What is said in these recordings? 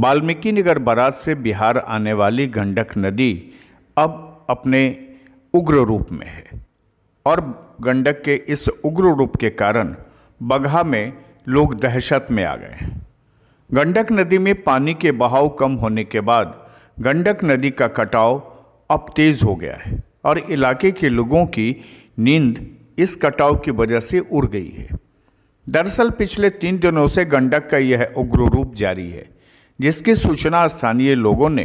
वाल्मीकि नगर बारात से बिहार आने वाली गंडक नदी अब अपने उग्र रूप में है और गंडक के इस उग्र रूप के कारण बगहा में लोग दहशत में आ गए गंडक नदी में पानी के बहाव कम होने के बाद गंडक नदी का कटाव अब तेज़ हो गया है और इलाके के लोगों की नींद इस कटाव की वजह से उड़ गई है दरअसल पिछले तीन दिनों से गंडक का यह उग्र रूप जारी है जिसकी सूचना स्थानीय लोगों ने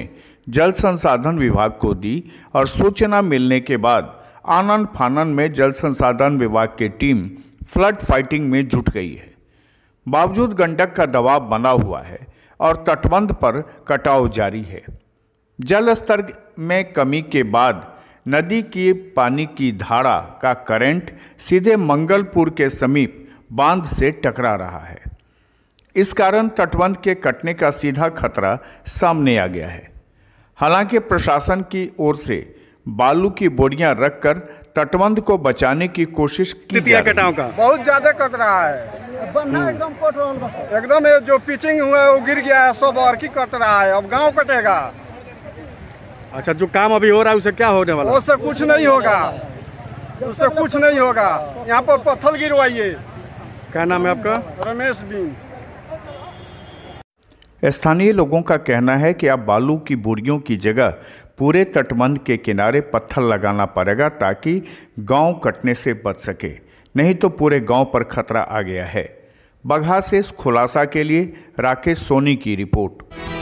जल संसाधन विभाग को दी और सूचना मिलने के बाद आनंद फानन में जल संसाधन विभाग की टीम फ्लड फाइटिंग में जुट गई है बावजूद गंडक का दबाव बना हुआ है और तटबंध पर कटाव जारी है जल स्तर में कमी के बाद नदी के पानी की धारा का करंट सीधे मंगलपुर के समीप बांध से टकरा रहा है इस कारण तटबंध के कटने का सीधा खतरा सामने आ गया है हालांकि प्रशासन की ओर से बालू की बोरियां रखकर तटबंध को बचाने की कोशिश की जा रही का बहुत ज्यादा कट है एकदम एकदम जो पिचिंग हुआ है वो गिर गया है सब और की कट रहा है अब गांव कटेगा अच्छा जो काम अभी हो रहा है उसे क्या होने वाला उससे कुछ नहीं होगा उससे कुछ नहीं होगा यहाँ पर पत्थर गिरवाइए क्या नाम है आपका रमेश बिंग स्थानीय लोगों का कहना है कि अब बालू की बोरियों की जगह पूरे तटबंध के किनारे पत्थर लगाना पड़ेगा ताकि गांव कटने से बच सके नहीं तो पूरे गांव पर खतरा आ गया है बघा से खुलासा के लिए राकेश सोनी की रिपोर्ट